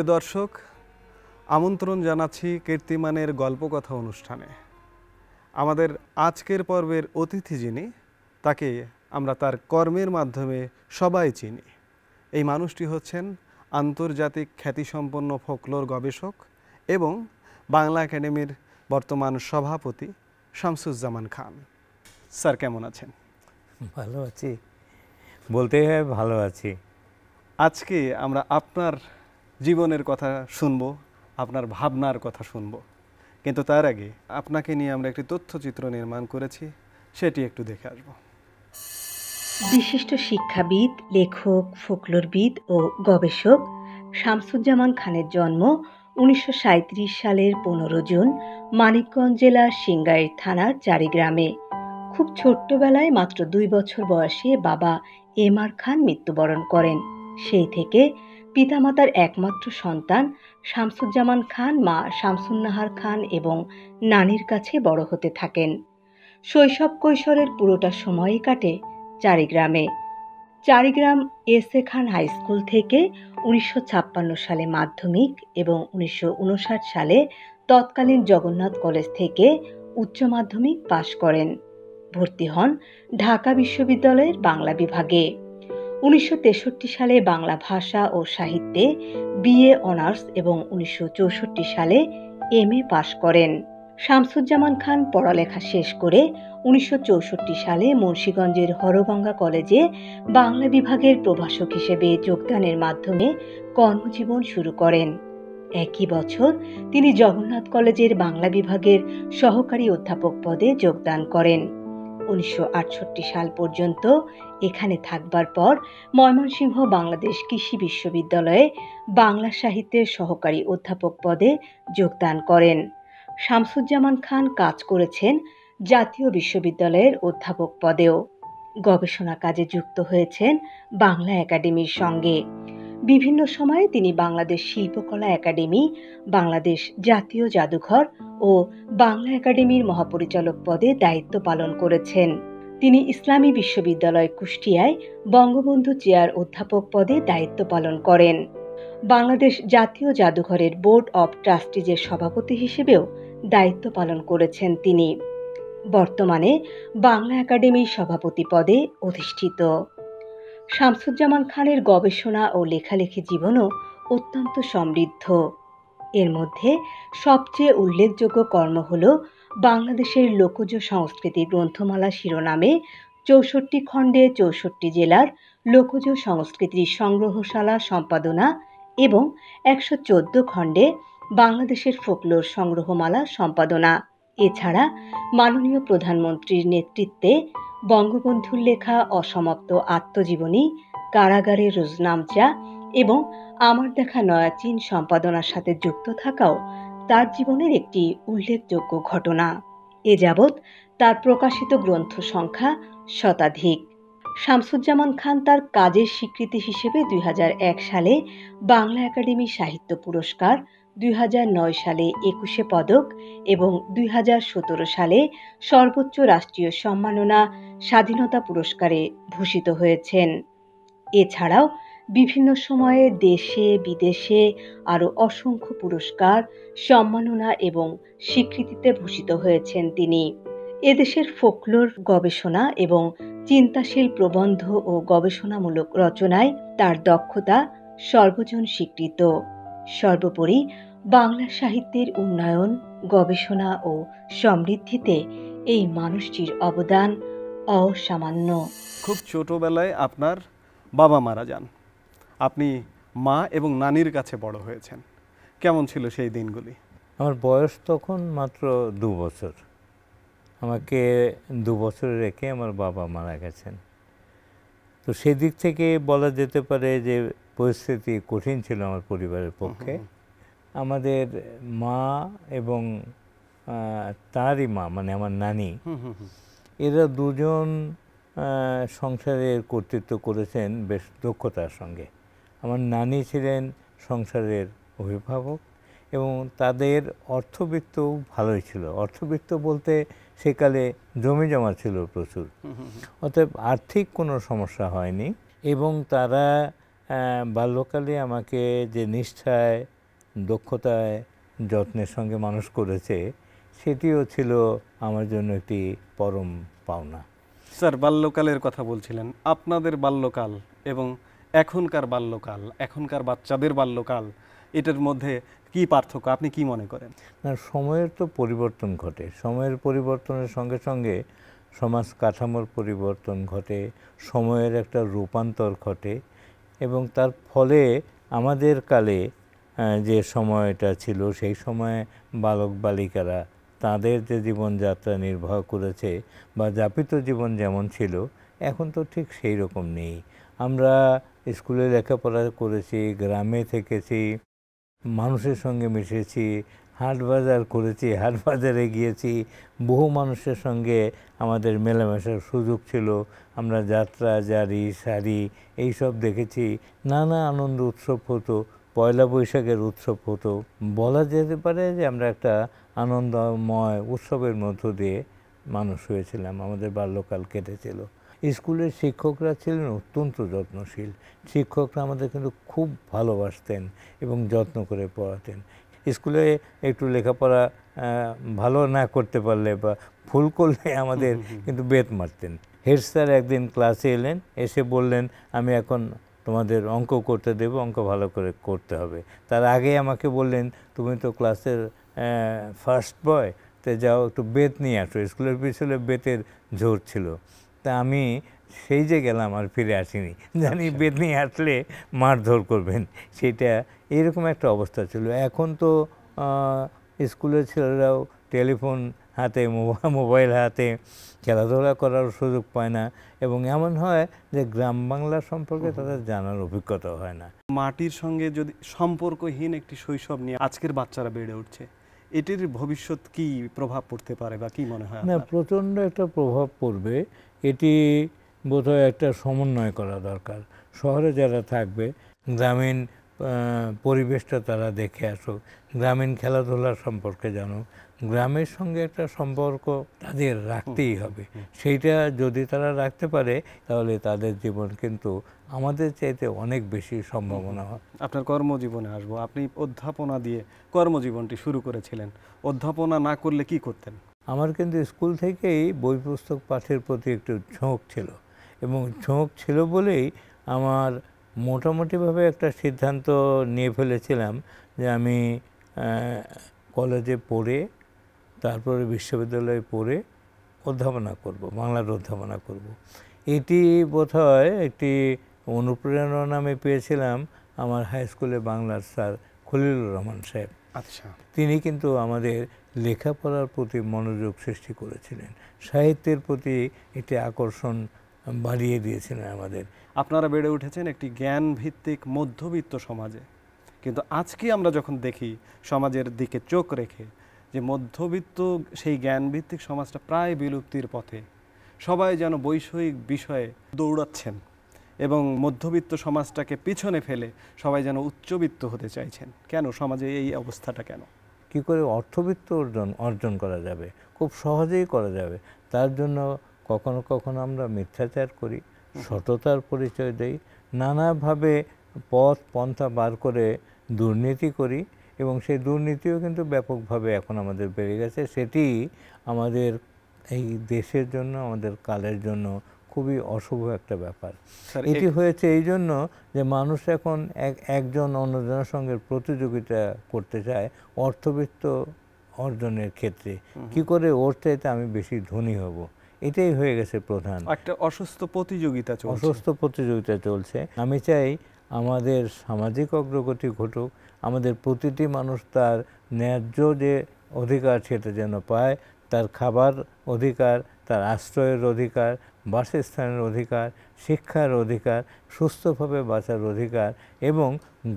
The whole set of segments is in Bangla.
প্রিয় দর্শক আমন্ত্রণ জানাচ্ছি কীর্তিমানের গল্পকথা অনুষ্ঠানে আমাদের আজকের পর্বের অতিথি যিনি তাকে আমরা তার কর্মের মাধ্যমে সবাই চিনি এই মানুষটি হচ্ছেন আন্তর্জাতিক খ্যাতিসম্পন্ন ফোকলোর গবেষক এবং বাংলা একাডেমির বর্তমান সভাপতি শামসুজ্জামান খান স্যার কেমন আছেন ভালো আছি বলতে ভালো আছি আজকে আমরা আপনার জীবনের কথা শুনবো আপনার ভাবনার কথা শুনবো কিন্তু তার আগে আপনাকে নিয়ে আমরা একটি তথ্যচিত্র নির্মাণ করেছি সেটি একটু দেখে আসব বিশিষ্ট শিক্ষাবিদ লেখক ফোকলোরবিদ ও গবেষক শামসুজ্জামান খানের জন্ম উনিশশো সালের পনেরো জুন মানিকগঞ্জ জেলার সিঙ্গাই থানার চারিগ্রামে খুব ছোট্টবেলায় মাত্র দুই বছর বয়সে বাবা এম আর খান মৃত্যুবরণ করেন সেই থেকে পিতামাতার একমাত্র সন্তান শামসুজ্জামান খান মা শামসুন্নাহার খান এবং নানির কাছে বড় হতে থাকেন শৈশব কৈশোরের পুরোটা সময়ই কাটে চারিগ্রামে চারিগ্রাম এস এ খান হাই স্কুল থেকে উনিশশো সালে মাধ্যমিক এবং উনিশশো সালে তৎকালীন জগন্নাথ কলেজ থেকে উচ্চ মাধ্যমিক পাশ করেন ভর্তি হন ঢাকা বিশ্ববিদ্যালয়ের বাংলা বিভাগে উনিশশো সালে বাংলা ভাষা ও সাহিত্যে বিএ অনার্স এবং উনিশশো সালে এম এ পাশ করেন শামসুজ্জামান খান পড়ালেখা শেষ করে উনিশশো সালে মুন্সীগঞ্জের হরগঙ্গা কলেজে বাংলা বিভাগের প্রভাষক হিসেবে যোগদানের মাধ্যমে কর্মজীবন শুরু করেন একই বছর তিনি জগন্নাথ কলেজের বাংলা বিভাগের সহকারী অধ্যাপক পদে যোগদান করেন উনিশশো সাল পর্যন্ত এখানে থাকবার পর ময়মনসিংহ বাংলাদেশ কৃষি বিশ্ববিদ্যালয়ে বাংলা সাহিত্যের সহকারী অধ্যাপক পদে যোগদান করেন শামসুজ্জামান খান কাজ করেছেন জাতীয় বিশ্ববিদ্যালয়ের অধ্যাপক পদেও গবেষণা কাজে যুক্ত হয়েছেন বাংলা একাডেমির সঙ্গে বিভিন্ন সময়ে তিনি বাংলাদেশ শিল্পকলা একাডেমি বাংলাদেশ জাতীয় জাদুঘর ও বাংলা একাডেমির মহাপরিচালক পদে দায়িত্ব পালন করেছেন তিনি ইসলামী বিশ্ববিদ্যালয় কুষ্টিয়ায় বঙ্গবন্ধু চেয়ার অধ্যাপক পদে দায়িত্ব পালন করেন বাংলাদেশ জাতীয় জাদুঘরের বোর্ড অব ট্রাস্টিজের সভাপতি হিসেবেও দায়িত্ব পালন করেছেন তিনি বর্তমানে বাংলা একাডেমির সভাপতি পদে অধিষ্ঠিত শামসুজ্জামান খানের গবেষণা ও লেখালেখি জীবনও অত্যন্ত সমৃদ্ধ এর মধ্যে সবচেয়ে উল্লেখযোগ্য কর্ম হল বাংলাদেশের লোকজ সংস্কৃতি গ্রন্থমালা শিরোনামে চৌষট্টি খণ্ডে চৌষট্টি জেলার লোকজ সংস্কৃতির সংগ্রহশালা সম্পাদনা এবং একশো চোদ্দ খণ্ডে বাংলাদেশের ফোকলোর সংগ্রহমালা সম্পাদনা এছাড়া মাননীয় প্রধানমন্ত্রীর নেতৃত্বে বঙ্গবন্ধুর লেখা অসমাপ্ত আত্মজীবনী কারাগারে রোজনামচা এবং আমার দেখা নয়া চীন সম্পাদনার সাথে যুক্ত থাকাও তার জীবনের একটি উল্লেখযোগ্য ঘটনা এ যাবৎ তার প্রকাশিত গ্রন্থ সংখ্যা শতাধিক শামসুজ্জামান খান তার কাজের স্বীকৃতি হিসেবে দুই সালে বাংলা একাডেমি সাহিত্য পুরস্কার দুই সালে একুশে পদক এবং দুই সালে সর্বোচ্চ রাষ্ট্রীয় সম্মাননা স্বাধীনতা পুরস্কারে ভূষিত হয়েছেন এছাড়াও বিভিন্ন সময়ে দেশে বিদেশে আরও অসংখ্য পুরস্কার সম্মাননা এবং স্বীকৃতিতে ভূষিত হয়েছেন তিনি এদেশের ফোকলোর গবেষণা এবং চিন্তাশীল প্রবন্ধ ও গবেষণামূলক রচনায় তার দক্ষতা সর্বজন স্বীকৃত সর্বোপরি বাংলা সাহিত্যের উন্নয়ন গবেষণা ও সমৃদ্ধিতে এই মানুষটির অবদান অসামান্য খুব ছোটবেলায় আপনার বাবা মারা যান আপনি মা এবং নানির কাছে বড় হয়েছেন কেমন ছিল সেই দিনগুলি আমার বয়স তখন মাত্র দু বছর আমাকে দু বছর রেখে আমার বাবা মারা গেছেন তো সেদিক থেকে বলা যেতে পারে যে পরিস্থিতি কঠিন ছিল আমার পরিবারের পক্ষে আমাদের মা এবং তারই মা মানে আমার নানি এরা দুজন সংসারের কর্তৃত্ব করেছেন বেশ দক্ষতার সঙ্গে আমার নানি ছিলেন সংসারের অভিভাবক এবং তাদের অর্থবিত্ত ভালোই ছিল অর্থবিত্ত বলতে সেকালে জমি জমা ছিল প্রচুর অতএব আর্থিক কোনো সমস্যা হয়নি এবং তারা বাল্যকালে আমাকে যে নিষ্ঠায় দক্ষতায় যত্নের সঙ্গে মানুষ করেছে সেটিও ছিল আমার জন্য একটি পরম পাওনা স্যার বাল্যকালের কথা বলছিলেন আপনাদের বাল্যকাল এবং এখনকার বাল্যকাল এখনকার বাচ্চাদের বাল্যকাল এটার মধ্যে কি পার্থক্য আপনি কি মনে করেন না সময়ের তো পরিবর্তন ঘটে সময়ের পরিবর্তনের সঙ্গে সঙ্গে সমাজ কাঠামোর পরিবর্তন ঘটে সময়ের একটা রূপান্তর ঘটে এবং তার ফলে আমাদের কালে যে সময়টা ছিল সেই সময়ে বালক বালিকারা তাদের যে জীবনযাত্রা নির্বাহ করেছে বা যাপিত জীবন যেমন ছিল এখন তো ঠিক সেই রকম নেই আমরা স্কুলে লেখাপড়া করেছি গ্রামে থেকেছি মানুষের সঙ্গে মিশেছি হাট বাজার করেছি হাট বাজারে গিয়েছি বহু মানুষের সঙ্গে আমাদের মেলামেশার সুযোগ ছিল আমরা যাত্রা জারি শাড়ি এইসব দেখেছি নানা আনন্দ উৎসব হতো পয়লা বৈশাখের উৎসব হতো বলা যেতে পারে যে আমরা একটা আনন্দময় উৎসবের মধ্য দিয়ে মানুষ হয়েছিলাম আমাদের বাল্যকাল কেটেছিল স্কুলের শিক্ষকরা ছিলেন অত্যন্ত যত্নশীল শিক্ষকরা আমাদের কিন্তু খুব ভালোবাসতেন এবং যত্ন করে পড়াতেন স্কুলে একটু লেখাপড়া ভালো না করতে পারলে বা ফুল করলে আমাদের কিন্তু বেত মারতেন হেড স্যার একদিন ক্লাসে এলেন এসে বললেন আমি এখন তোমাদের অঙ্ক করতে দেবো অঙ্ক ভালো করে করতে হবে তার আগে আমাকে বললেন তুমি তো ক্লাসের ফার্স্ট বয় তে যাও একটু বেত নিয়ে আসো স্কুলের পিছনে বেতের ঝোর ছিল তা আমি সেই যে গেলাম আর ফিরে আসিনি জানি আচ্ছা। বেদনি আসলে মারধর করবেন সেটা এরকম একটা অবস্থা ছিল এখন তো স্কুলের ছেলেরাও টেলিফোন হাতে মোবাইল হাতে খেলাধুলা করার সুযোগ পায় না এবং এমন হয় যে গ্রাম বাংলা সম্পর্কে তাদের জানার অভিজ্ঞতা হয় না মাটির সঙ্গে যদি সম্পর্কহীন একটি শৈশব নিয়ে আজকের বাচ্চারা বেড়ে উঠছে এটির ভবিষ্যৎ কি প্রভাব পড়তে পারে বা কি মনে হয় না প্রচণ্ড একটা প্রভাব পড়বে এটি বোধহয় একটা সমন্বয় করা দরকার শহরে যারা থাকবে গ্রামীণ পরিবেশটা তারা দেখে আসুক গ্রামীণ খেলাধুলা সম্পর্কে জানুক গ্রামের সঙ্গে একটা সম্পর্ক তাদের রাখতেই হবে সেইটা যদি তারা রাখতে পারে তাহলে তাদের জীবন কিন্তু আমাদের চাইতে অনেক বেশি সম্ভাবনা হয় আপনার কর্মজীবনে আসবো আপনি অধ্যাপনা দিয়ে কর্মজীবনটি শুরু করেছিলেন অধ্যাপনা না করলে কি করতেন আমার কিন্তু স্কুল থেকেই বই পুস্তক পাঠের প্রতি একটু ঝোঁক ছিল এবং ঝোঁক ছিল বলেই আমার মোটামুটিভাবে একটা সিদ্ধান্ত নিয়ে ফেলেছিলাম যে আমি কলেজে পড়ে তারপরে বিশ্ববিদ্যালয়ে পড়ে অধ্যাপনা করব বাংলার অধ্যাপনা করব। এটি বোধ একটি অনুপ্রেরণা আমি পেয়েছিলাম আমার হাই স্কুলে বাংলার স্যার খলিলুর রহমান সাহেব আচ্ছা তিনি কিন্তু আমাদের লেখাপড়ার প্রতি মনোযোগ সৃষ্টি করেছিলেন সাহিত্যের প্রতি একটি আকর্ষণ বাড়িয়ে দিয়েছিলেন আমাদের আপনারা বেড়ে উঠেছেন একটি জ্ঞান ভিত্তিক মধ্যবিত্ত সমাজে কিন্তু আজকে আমরা যখন দেখি সমাজের দিকে চোখ রেখে যে মধ্যবিত্ত সেই জ্ঞানভিত্তিক সমাজটা প্রায় বিলুপ্তির পথে সবাই যেন বৈষয়িক বিষয়ে দৌড়াচ্ছেন এবং মধ্যবিত্ত সমাজটাকে পিছনে ফেলে সবাই যেন উচ্চবিত্ত হতে চাইছেন কেন সমাজে এই অবস্থাটা কেন কি করে অর্থবিত্ত অর্জন অর্জন করা যাবে খুব সহজেই করা যাবে তার জন্য কখনো কখনো আমরা মিথ্যাচার করি সততার পরিচয় দেই নানাভাবে পথ পন্থা বার করে দুর্নীতি করি এবং সেই দুর্নীতিও কিন্তু ব্যাপকভাবে এখন আমাদের বেড়ে গেছে সেটি আমাদের এই দেশের জন্য আমাদের কালের জন্য খুবই অশুভ একটা ব্যাপার এটি হয়েছে এই জন্য যে মানুষ এখন একজন অন্যজনের সঙ্গে প্রতিযোগিতা করতে চায় অর্থবিত্ত অর্জনের ক্ষেত্রে কি করে ওর চাইতে আমি বেশি ধনী হব এটাই হয়ে গেছে প্রধান একটা অসুস্থ প্রতিযোগিতা চলছে অসুস্থ প্রতিযোগিতা চলছে আমি চাই আমাদের সামাজিক অগ্রগতি ঘটুক আমাদের প্রতিটি মানুষ তার ন্যায্য যে অধিকার সেটা যেন পায় তার খাবার অধিকার তার আশ্রয়ের অধিকার বাসস্থানের অধিকার শিক্ষার অধিকার সুস্থভাবে বাঁচার অধিকার এবং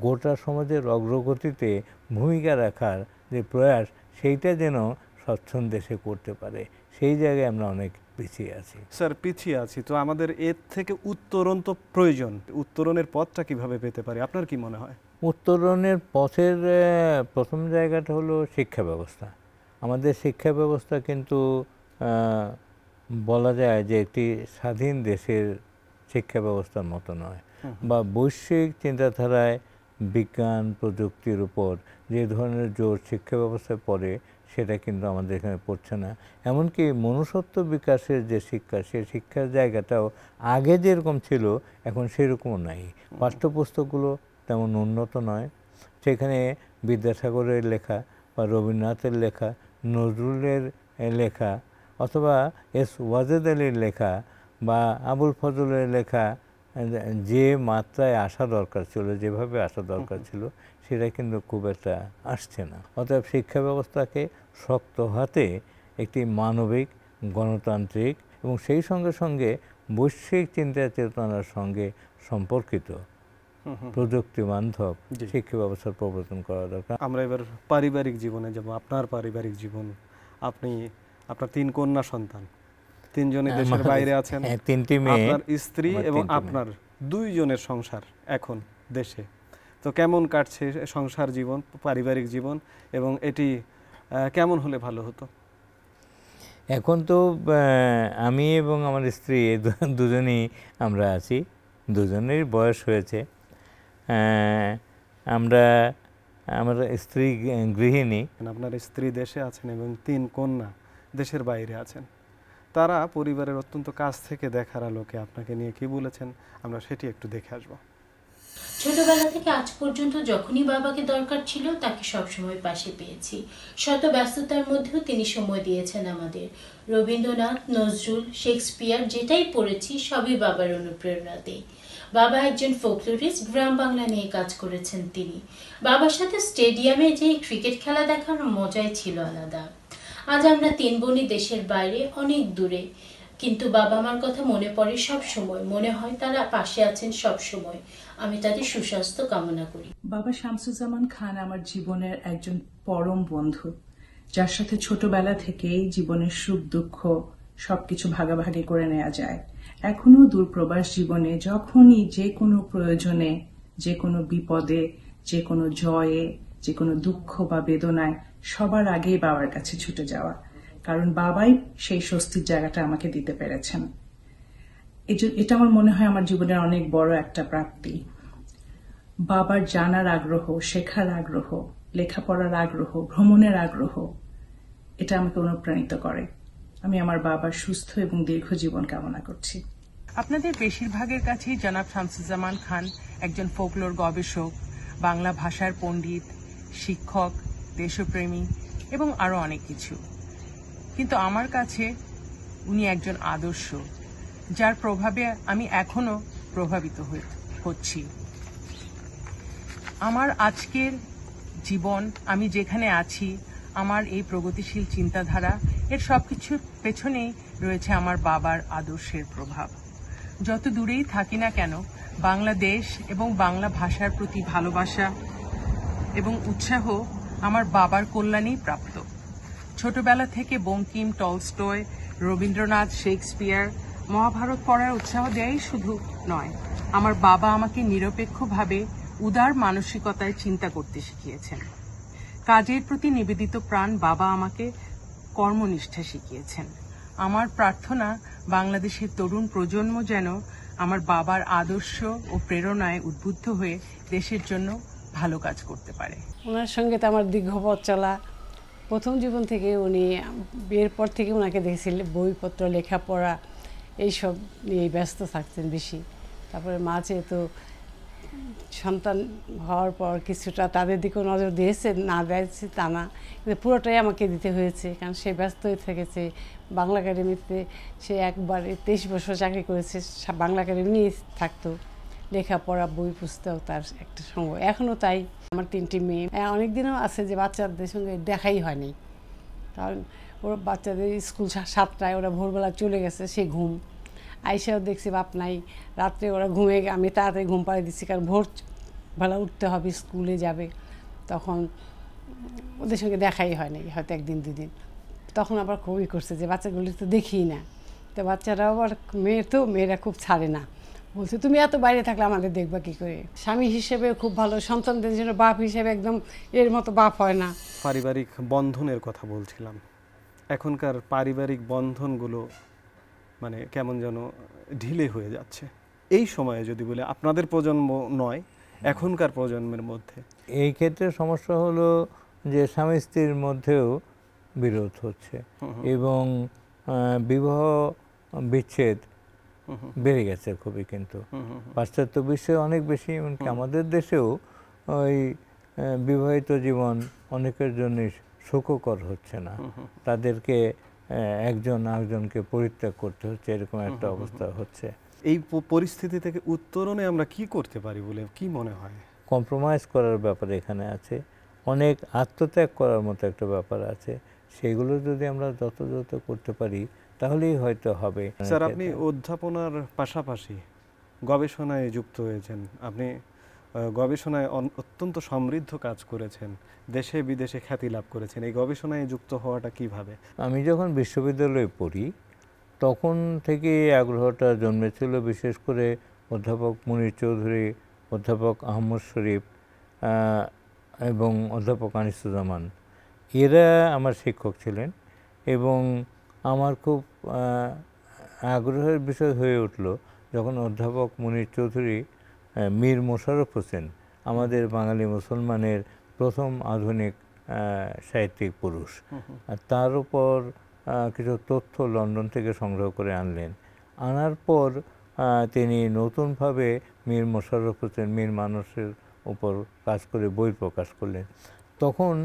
গোটা সমাজের অগ্রগতিতে ভূমিকা রাখার যে প্রয়াস সেইটা যেন স্বচ্ছন্দে সে করতে পারে সেই জায়গায় আমরা অনেক পিছিয়ে আছি স্যার পিছিয়ে আছি তো আমাদের এর থেকে উত্তরণ তো প্রয়োজন উত্তরণের পথটা কিভাবে পেতে পারি আপনার কি মনে হয় উত্তরণের পথের প্রথম জায়গাটা হলো শিক্ষা ব্যবস্থা আমাদের শিক্ষা ব্যবস্থা কিন্তু বলা যায় যে একটি স্বাধীন দেশের শিক্ষা ব্যবস্থার মতো নয় বা বৈশ্বিক চিন্তাধারায় বিজ্ঞান প্রযুক্তির উপর যে ধরনের জোর শিক্ষা ব্যবস্থায় পড়ে সেটা কিন্তু আমাদের এখানে পড়ছে না এমনকি মনুষ্যত্ব বিকাশের যে শিক্ষা সে শিক্ষার জায়গাটাও আগে যেরকম ছিল এখন সেরকমও নাই পাঠ্যপুস্তকগুলো তেমন উন্নত নয় সেখানে বিদ্যাসাগরের লেখা বা রবীন্দ্রনাথের লেখা নজরুলের লেখা অথবা এস ওয়াজেদ আলীর লেখা বা আবুল ফজলের লেখা যে মাত্রায় আসা দরকার ছিল যেভাবে আসা দরকার ছিল সেটা কিন্তু খুব একটা আসছে না অতএব শিক্ষা ব্যবস্থাকে শক্ত হাতে একটি মানবিক গণতান্ত্রিক এবং সেই সঙ্গে সঙ্গে বৈশ্বিক চিন্তা চেতনার সঙ্গে সম্পর্কিত প্রযুক্তি বান্ধব শিক্ষা ব্যবস্থার প্রবর্তন করা দরকার আমরা এবার পারিবারিক জীবনে যাব আপনার পারিবারিক জীবন আপনি আপনার তিন কন্যা সন্তান তিনজনে হ্যাঁ, দেশের বাইরে আছেন হ্যাঁ, তিনটি মেয়ে আপনার স্ত্রী এবং আপনার দুইজনের সংসার এখন দেশে তো কেমন কাটছে সংসার জীবন পারিবারিক জীবন এবং এটি কেমন হলে ভালো হতো এখন তো আমি এবং আমার স্ত্রী দুজনেই আমরা আছি দুজনের বয়স হয়েছে হ্যাঁ, আমরা আমার স্ত্রী গৃহিণী মানে আপনার স্ত্রী দেশে আছেন এবং তিন কন্যা দেশের বাইরে আছেন তারা পরিবারের অত্যন্ত কাছ থেকে দেখার আলোকে আপনাকে নিয়ে কি বলেছেন আমরা সেটি একটু দেখে আসবো ছোটবেলা থেকে আজ পর্যন্ত যখনই বাবাকে দরকার ছিল তাকে সবসময় পাশে পেয়েছি শত ব্যস্ততার মধ্যেও তিনি সময় দিয়েছেন আমাদের রবীন্দ্রনাথ নজরুল শেক্সপিয়ার যেটাই পড়েছি সবই বাবার অনুপ্রেরণা দেয় বাবা একজন ফোকলোরিস্ট গ্রাম বাংলা নিয়ে কাজ করেছেন তিনি বাবার সাথে স্টেডিয়ামে যে ক্রিকেট খেলা দেখার মজাই ছিল আলাদা আজ আমরা তিন বোনই দেশের বাইরে অনেক দূরে কিন্তু বাবা মার কথা মনে পড়ে সব সময় মনে হয় তারা পাশে আছেন সব সময় আমি তাদের সুস্বাস্থ্য কামনা করি বাবা শামসুজ্জামান খান আমার জীবনের একজন পরম বন্ধু যার সাথে ছোটবেলা থেকেই জীবনের সুখ দুঃখ সবকিছু ভাগাভাগি করে নেওয়া যায় এখনও দূরপ্রবাস জীবনে যখনই যে কোনো প্রয়োজনে যে কোনো বিপদে যে কোনো জয়ে যে কোনো দুঃখ বা বেদনায় সবার আগেই বাবার কাছে ছুটে যাওয়া কারণ বাবাই সেই স্বস্তির জায়গাটা আমাকে দিতে পেরেছেন এটা আমার মনে হয় আমার জীবনের অনেক বড় একটা প্রাপ্তি বাবার জানার আগ্রহ শেখার আগ্রহ লেখাপড়ার আগ্রহ ভ্রমণের আগ্রহ এটা আমাকে অনুপ্রাণিত করে আমি আমার বাবার সুস্থ এবং দীর্ঘ জীবন কামনা করছি আপনাদের বেশিরভাগের কাছেই জনাব শামসুজ্জামান খান একজন ফোকলোর গবেষক বাংলা ভাষার পণ্ডিত শিক্ষক দেশপ্রেমী এবং আরও অনেক কিছু কিন্তু আমার কাছে উনি একজন আদর্শ যার প্রভাবে আমি এখনও প্রভাবিত হচ্ছি আমার আজকের জীবন আমি যেখানে আছি আমার এই প্রগতিশীল চিন্তাধারা এর সবকিছুর পেছনেই রয়েছে আমার বাবার আদর্শের প্রভাব যত দূরেই থাকি না কেন বাংলাদেশ এবং বাংলা ভাষার প্রতি ভালোবাসা এবং উৎসাহ আমার বাবার কল্যাণেই প্রাপ্ত ছোটবেলা থেকে বঙ্কিম টলস্টয় রবীন্দ্রনাথ শেক্সপিয়ার মহাভারত পড়ার উৎসাহ দেয়াই শুধু নয় আমার বাবা আমাকে নিরপেক্ষভাবে উদার মানসিকতায় চিন্তা করতে শিখিয়েছেন কাজের প্রতি নিবেদিত প্রাণ বাবা আমাকে কর্মনিষ্ঠা শিখিয়েছেন আমার প্রার্থনা বাংলাদেশের তরুণ প্রজন্ম যেন আমার বাবার আদর্শ ও প্রেরণায় উদ্বুদ্ধ হয়ে দেশের জন্য ভালো কাজ করতে পারে ওনার সঙ্গে তো আমার দীর্ঘ পথ চলা প্রথম জীবন থেকে উনি বিয়ের পর থেকে ওনাকে দেখেছিলেন বইপত্র লেখাপড়া এইসব নিয়ে ব্যস্ত থাকতেন বেশি তারপরে মাঝে তো সন্তান হওয়ার পর কিছুটা তাদের দিকেও নজর দিয়েছে না দিয়েছে তা না কিন্তু পুরোটাই আমাকে দিতে হয়েছে কারণ সে ব্যস্ত হয়ে থেকেছে বাংলা একাডেমিতে সে একবার তেইশ বছর চাকরি করেছে বাংলা একাডেমি নিয়ে থাকতো লেখাপড়া বই পুস্তক তার একটা সঙ্গ এখনও তাই আমার তিনটি মেয়ে অনেক দিনও আছে যে বাচ্চাদের সঙ্গে দেখাই হয়নি কারণ ওর বাচ্চাদের স্কুল সাতটায় ওরা ভোরবেলা চলে গেছে সে ঘুম আইসাও দেখছি বাপ নাই রাত্রে ওরা ঘুমে আমি তাড়াতাড়ি ঘুম পাড়ে দিচ্ছি কারণ ভোর বেলা উঠতে হবে স্কুলে যাবে তখন ওদের সঙ্গে দেখাই হয়নি হয়তো একদিন দুদিন তখন আবার খুবই করছে যে বাচ্চাগুলি তো দেখি না তো বাচ্চারা আবার মেয়ের তো মেয়েরা খুব ছাড়ে না বলছে তুমি এত বাইরে থাকলে আমাদের দেখবা কি করে স্বামী হিসেবে খুব ভালো সন্তানদের জন্য বাপ হিসেবে একদম এর মতো বাপ হয় না পারিবারিক বন্ধনের কথা বলছিলাম এখনকার পারিবারিক বন্ধনগুলো মানে কেমন যেন ঢিলে হয়ে যাচ্ছে এই সময়ে যদি বলে আপনাদের প্রজন্ম নয় এখনকার প্রজন্মের মধ্যে এই ক্ষেত্রে সমস্যা হলো যে স্বামী স্ত্রীর মধ্যেও বিরোধ হচ্ছে এবং বিবাহ বিচ্ছেদ বেড়ে গেছে খুবই কিন্তু পাশ্চাত্য বিশ্বে অনেক বেশি এমনকি আমাদের দেশেও ওই বিবাহিত জীবন অনেকের জন্য সুখকর হচ্ছে না তাদেরকে একজন আরেকজনকে পরিত্যাগ করতে হচ্ছে এরকম একটা অবস্থা হচ্ছে এই পরিস্থিতি থেকে উত্তরণে আমরা কি করতে পারি বলে কি মনে হয় কম্প্রোমাইজ করার ব্যাপার এখানে আছে অনেক আত্মত্যাগ করার মতো একটা ব্যাপার আছে সেগুলো যদি আমরা যত যত করতে পারি তাহলেই হয়তো হবে স্যার আপনি অধ্যাপনার পাশাপাশি গবেষণায় যুক্ত হয়েছেন আপনি গবেষণায় অত্যন্ত সমৃদ্ধ কাজ করেছেন দেশে বিদেশে খ্যাতি লাভ করেছেন এই গবেষণায় যুক্ত হওয়াটা কিভাবে আমি যখন বিশ্ববিদ্যালয়ে পড়ি তখন থেকে আগ্রহটা জন্মেছিল বিশেষ করে অধ্যাপক মুনির চৌধুরী অধ্যাপক আহমদ শরীফ এবং অধ্যাপক আনিসুজ্জামান এরা আমার শিক্ষক ছিলেন এবং আমার খুব আগ্রহের বিষয় হয়ে উঠল যখন অধ্যাপক মুনির চৌধুরী মীর মোশারফ হোসেন আমাদের বাঙালি মুসলমানের প্রথম আধুনিক সাহিত্যিক পুরুষ তার উপর কিছু তথ্য লন্ডন থেকে সংগ্রহ করে আনলেন আনার পর তিনি নতুনভাবে মীর মোশাররফ হোসেন মীর মানুষের উপর কাজ করে বই প্রকাশ করলেন তখন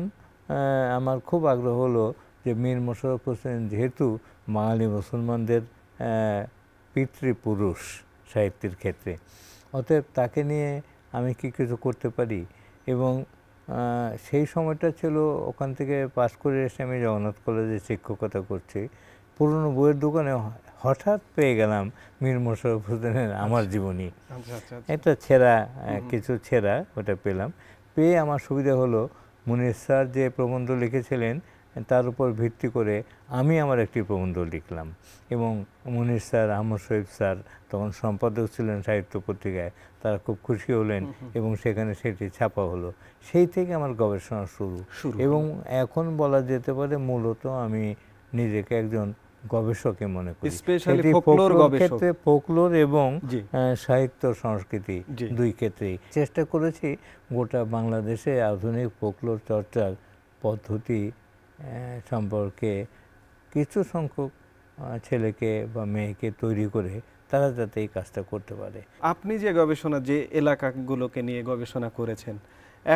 আমার খুব আগ্রহ হলো যে মীর মোশাররফ হোসেন যেহেতু বাঙালি মুসলমানদের পিতৃপুরুষ সাহিত্যের ক্ষেত্রে অতএব তাকে নিয়ে আমি কি কিছু করতে পারি এবং সেই সময়টা ছিল ওখান থেকে পাস করে এসে আমি জগন্নাথ কলেজে শিক্ষকতা করছি পুরনো বইয়ের দোকানে হঠাৎ পেয়ে গেলাম মীর মোশারফ হোসেনের আমার আচ্ছা। জীবনী আচ্ছা, আচ্ছা, একটা ছেঁড়া কিছু ছেঁড়া ওটা পেলাম পেয়ে আমার সুবিধা হলো মুনির স্যার যে প্রবন্ধ লিখেছিলেন তার উপর ভিত্তি করে আমি আমার একটি প্রবন্ধ লিখলাম এবং মনির স্যার আহমদ শহীদ স্যার তখন সম্পাদক ছিলেন সাহিত্য পত্রিকায় তারা খুব খুশি হলেন এবং সেখানে সেটি ছাপা হলো সেই থেকে আমার গবেষণা শুরু এবং এখন বলা যেতে পারে মূলত আমি নিজেকে একজন গবেষকে মনে করি স্পেশালি ফোকলোর ক্ষেত্রে ফোকলোর এবং সাহিত্য সংস্কৃতি দুই ক্ষেত্রেই চেষ্টা করেছি গোটা বাংলাদেশে আধুনিক ফোকলোর চর্চার পদ্ধতি সম্পর্কে কিছু সংখ্যক ছেলেকে বা মেয়েকে তৈরি করে তারা যাতে এই কাজটা করতে পারে আপনি যে গবেষণা যে এলাকাগুলোকে নিয়ে গবেষণা করেছেন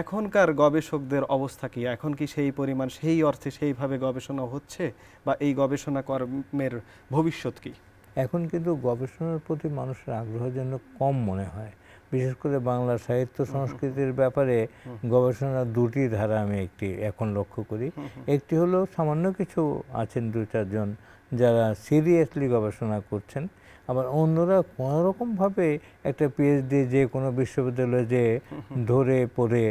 এখনকার গবেষকদের অবস্থা কি এখন কি সেই পরিমাণ সেই অর্থে সেইভাবে গবেষণা হচ্ছে বা এই গবেষণা কর্মের ভবিষ্যৎ কি এখন কিন্তু গবেষণার প্রতি মানুষের আগ্রহের জন্য কম মনে হয় বিশেষ করে বাংলা সাহিত্য সংস্কৃতির ব্যাপারে গবেষণার দুটি ধারা আমি একটি এখন লক্ষ্য করি একটি হলো সামান্য কিছু আছেন দু চারজন যারা সিরিয়াসলি গবেষণা করছেন আবার অন্যরা কোনোরকমভাবে একটা পিএইচডি যে কোনো বিশ্ববিদ্যালয়ে যে ধরে পড়ে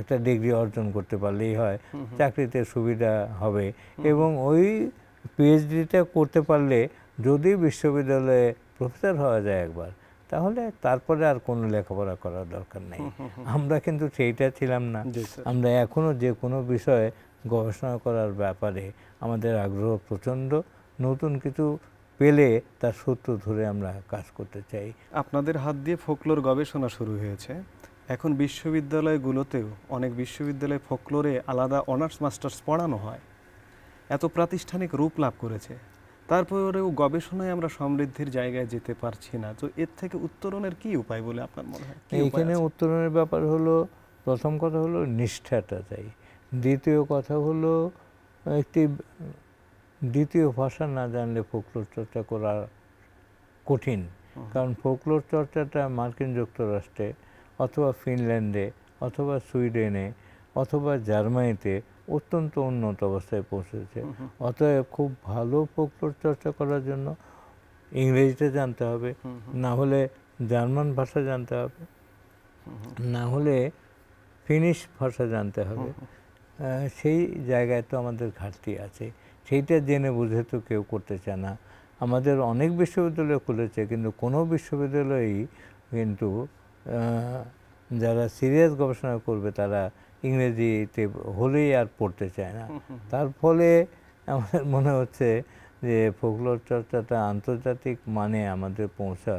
একটা ডিগ্রি অর্জন করতে পারলেই হয় চাকরিতে সুবিধা হবে এবং ওই পিএইচডিটা করতে পারলে যদি বিশ্ববিদ্যালয়ে প্রফেসর হওয়া যায় একবার তাহলে তারপরে আর কোনো লেখাপড়া করার দরকার নেই আমরা কিন্তু সেইটা ছিলাম না আমরা এখনও যে কোনো বিষয়ে গবেষণা করার ব্যাপারে আমাদের আগ্রহ প্রচণ্ড নতুন কিছু পেলে তার সূত্র ধরে আমরা কাজ করতে চাই আপনাদের হাত দিয়ে ফোকলোর গবেষণা শুরু হয়েছে এখন বিশ্ববিদ্যালয়গুলোতেও অনেক বিশ্ববিদ্যালয়ে ফোকলোরে আলাদা অনার্স মাস্টার্স পড়ানো হয় এত প্রাতিষ্ঠানিক রূপ লাভ করেছে তারপরেও গবেষণায় আমরা সমৃদ্ধির জায়গায় যেতে পারছি না তো এর থেকে উত্তরণের কি উপায় বলে আপনার মনে হয় এখানে উত্তরণের ব্যাপার হলো প্রথম কথা হলো নিষ্ঠাটা চাই দ্বিতীয় কথা হলো একটি দ্বিতীয় ভাষা না জানলে ফোকলোর চর্চা করা কঠিন কারণ ফোকলোর চর্চাটা মার্কিন যুক্তরাষ্ট্রে অথবা ফিনল্যান্ডে অথবা সুইডেনে অথবা জার্মানিতে অত্যন্ত উন্নত অবস্থায় পৌঁছেছে অতএব খুব ভালো ফোকলোর চর্চা করার জন্য ইংরেজিতে জানতে হবে না হলে জার্মান ভাষা জানতে হবে না হলে ফিনিশ ভাষা জানতে হবে সেই জায়গায় তো আমাদের ঘাটতি আছে সেইটা জেনে বুঝে তো কেউ করতে চায় না আমাদের অনেক বিশ্ববিদ্যালয় খুলেছে কিন্তু কোনো বিশ্ববিদ্যালয়েই কিন্তু যারা সিরিয়াস গবেষণা করবে তারা ইংরেজিতে হলেই আর পড়তে চায় না তার ফলে আমাদের মনে হচ্ছে যে ফোকলোর চর্চাটা আন্তর্জাতিক মানে আমাদের পৌঁছা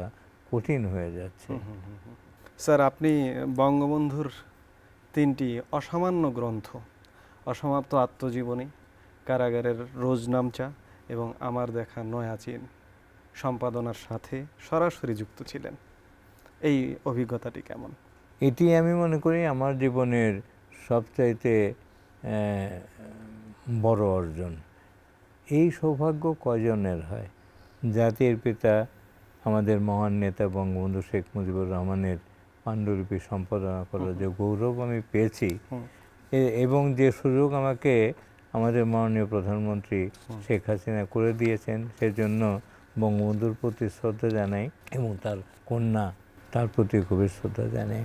কঠিন হয়ে যাচ্ছে স্যার আপনি বঙ্গবন্ধুর তিনটি অসামান্য গ্রন্থ অসমাপ্ত আত্মজীবনী কারাগারের নামচা এবং আমার দেখা নয়াচিন সম্পাদনার সাথে সরাসরি যুক্ত ছিলেন এই অভিজ্ঞতাটি কেমন এটি আমি মনে করি আমার জীবনের সবচাইতে বড় অর্জন এই সৌভাগ্য কজনের হয় জাতির পিতা আমাদের মহান নেতা বঙ্গবন্ধু শেখ মুজিবুর রহমানের পাণ্ডুলিপি সম্পাদনা করার যে গৌরব আমি পেয়েছি এবং যে সুযোগ আমাকে আমাদের মাননীয় প্রধানমন্ত্রী শেখ হাসিনা করে দিয়েছেন সেজন্য বঙ্গবন্ধুর প্রতি শ্রদ্ধা জানাই এবং তার কন্যা তার প্রতি খুবই শ্রদ্ধা জানাই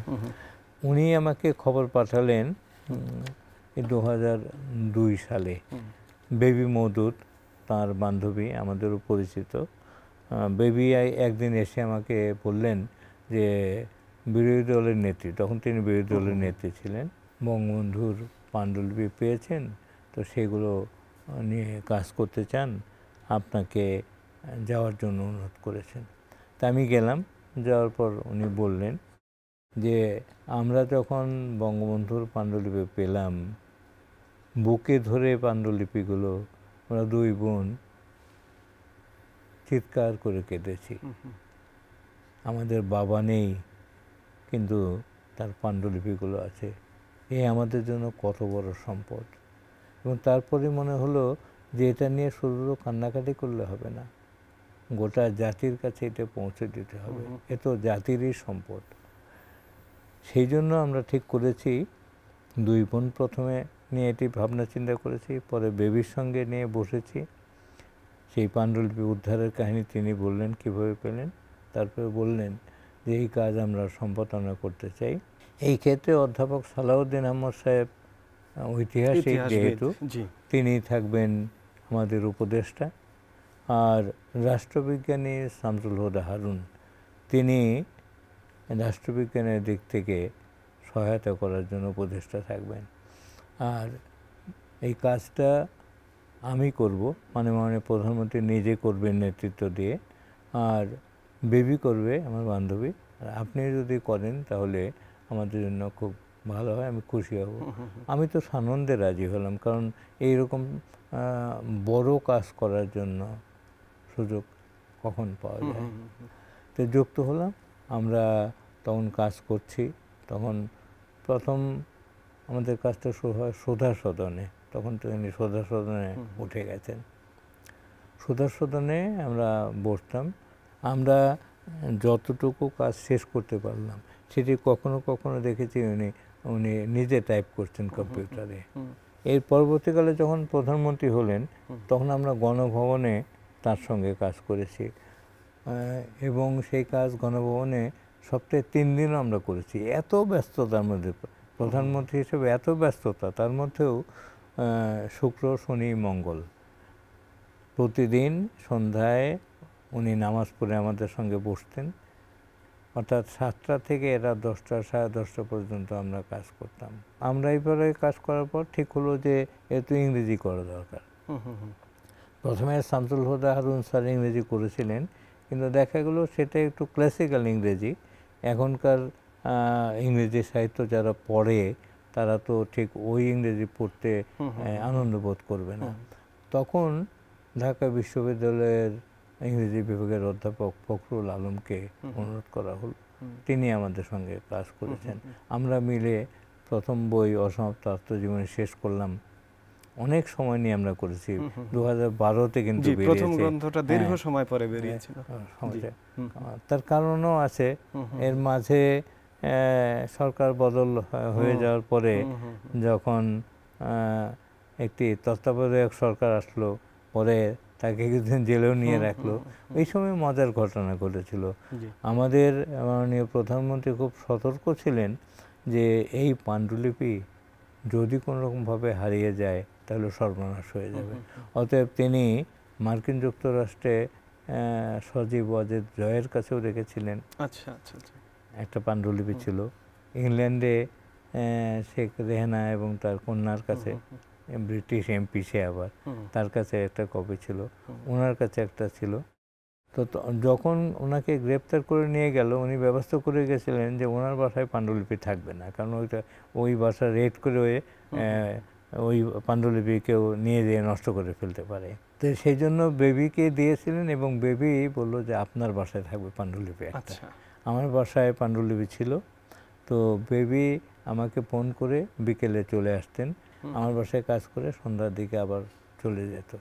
উনি আমাকে খবর পাঠালেন দু দুই সালে বেবি মদুদ তার বান্ধবী আমাদেরও পরিচিত বেবি একদিন এসে আমাকে বললেন যে বিরোধী দলের নেত্রী তখন তিনি বিরোধী দলের নেত্রী ছিলেন বঙ্গবন্ধুর পাণ্ডুলিপি পেয়েছেন তো সেগুলো নিয়ে কাজ করতে চান আপনাকে যাওয়ার জন্য অনুরোধ করেছেন তা আমি গেলাম যাওয়ার পর উনি বললেন যে আমরা যখন বঙ্গবন্ধুর পাণ্ডুলিপি পেলাম বুকে ধরে পাণ্ডুলিপিগুলো আমরা দুই বোন চিৎকার করে কেঁদেছি আমাদের বাবা নেই কিন্তু তার পাণ্ডুলিপিগুলো আছে এ আমাদের জন্য কত বড় সম্পদ এবং তারপরে মনে হলো যে এটা নিয়ে শুধু কান্নাকাটি করলে হবে না গোটা জাতির কাছে এটা পৌঁছে দিতে হবে এ তো জাতিরই সম্পদ সেই জন্য আমরা ঠিক করেছি দুই বোন প্রথমে নিয়ে এটি ভাবনা চিন্তা করেছি পরে বেবির সঙ্গে নিয়ে বসেছি সেই পাণ্ডুলিপি উদ্ধারের কাহিনী তিনি বললেন কিভাবে পেলেন তারপরে বললেন যে এই কাজ আমরা সম্পাদনা করতে চাই এই ক্ষেত্রে অধ্যাপক সালাউদ্দিন আহমদ সাহেব ঐতিহাসিক যেহেতু তিনি থাকবেন আমাদের উপদেষ্টা আর রাষ্ট্রবিজ্ঞানী শামসুল হুদা হারুন তিনি রাষ্ট্রবিজ্ঞানের দিক থেকে সহায়তা করার জন্য উপদেষ্টা থাকবেন আর এই কাজটা আমি করব মানে মানে প্রধানমন্ত্রী নিজে করবেন নেতৃত্ব দিয়ে আর বেবি করবে আমার বান্ধবী আর আপনি যদি করেন তাহলে আমাদের জন্য খুব ভালো হয় আমি খুশি হব আমি তো সানন্দে রাজি হলাম কারণ এই রকম বড় কাজ করার জন্য সুযোগ কখন পাওয়া যায় তো যুক্ত হলাম আমরা তখন কাজ করছি তখন প্রথম আমাদের কাজটা শুরু হয় সোধা সদনে তখন তো উনি সোধা সদনে উঠে গেছেন সোধা সদনে আমরা বসতাম আমরা যতটুকু কাজ শেষ করতে পারলাম সেটি কখনো কখনো দেখেছি উনি উনি নিজে টাইপ করছেন কম্পিউটারে এর পরবর্তীকালে যখন প্রধানমন্ত্রী হলেন তখন আমরা গণভবনে তার সঙ্গে কাজ করেছি এবং সেই কাজ গণভবনে সপ্তাহে তিন দিনও আমরা করেছি এত ব্যস্ততার মধ্যে প্রধানমন্ত্রী হিসেবে এত ব্যস্ততা তার মধ্যেও শুক্র শনি মঙ্গল প্রতিদিন সন্ধ্যায় উনি নামাজ পড়ে আমাদের সঙ্গে বসতেন অর্থাৎ সাতটা থেকে এরা দশটা সাড়ে দশটা পর্যন্ত আমরা কাজ করতাম আমরা এইভাবে কাজ করার পর ঠিক হলো যে এতো ইংরেজি করা দরকার প্রথমে শামসুল হুদা হারুন স্যার ইংরেজি করেছিলেন কিন্তু দেখা গেলো সেটা একটু ক্লাসিক্যাল ইংরেজি এখনকার ইংরেজি সাহিত্য যারা পড়ে তারা তো ঠিক ওই ইংরেজি পড়তে আনন্দ বোধ করবে না তখন ঢাকা বিশ্ববিদ্যালয়ের ইংরেজি বিভাগের অধ্যাপক ফখরুল আলমকে অনুরোধ করা হলো তিনি আমাদের সঙ্গে ক্লাস করেছেন আমরা মিলে প্রথম বই অসমাপ্ত আত্মজীবনী শেষ করলাম অনেক সময় নিয়ে আমরা করেছি দু হাজার বারোতে কিন্তু প্রথম গ্রন্থটা দীর্ঘ হ্যাঁ। সময় পরে বেরিয়েছিল হ্যাঁ, হ্যাঁ, তার কারণও আছে এর মাঝে সরকার বদল হয়ে যাওয়ার পরে যখন একটি তত্ত্বাবধায়ক সরকার আসলো পরে তাকে কিছুদিন জেলেও নিয়ে রাখলো এই সময় মজার ঘটনা ঘটেছিল আমাদের মাননীয় প্রধানমন্ত্রী খুব সতর্ক ছিলেন যে এই পাণ্ডুলিপি যদি কোনোরকমভাবে হারিয়ে যায় তাহলে সর্বনাশ হয়ে যাবে অতএব তিনি মার্কিন যুক্তরাষ্ট্রে সজীব অজিত জয়ের কাছেও রেখেছিলেন আচ্ছা আচ্ছা, আচ্ছা। একটা পাণ্ডুলিপি ছিল ইংল্যান্ডে শেখ রেহেনা এবং তার কন্যার কাছে ব্রিটিশ এমপি সে আবার তার কাছে একটা কপি ছিল ওনার কাছে একটা ছিল তো যখন ওনাকে গ্রেপ্তার করে নিয়ে গেল উনি ব্যবস্থা করে গেছিলেন যে ওনার বাসায় পাণ্ডুলিপি থাকবে না কারণ ওইটা ওই বাসা রেড করে ওই পাণ্ডুলিপি কেউ নিয়ে দিয়ে নষ্ট করে ফেলতে পারে তো সেই জন্য বেবিকে দিয়েছিলেন এবং বেবি বলল যে আপনার বাসায় থাকবে পাণ্ডুলিপি একটা আচ্ছা। আমার বাসায় পাণ্ডুলিপি ছিল তো বেবি আমাকে ফোন করে বিকেলে চলে আসতেন আমার বাসায় কাজ করে সন্ধ্যার দিকে আবার চলে যেত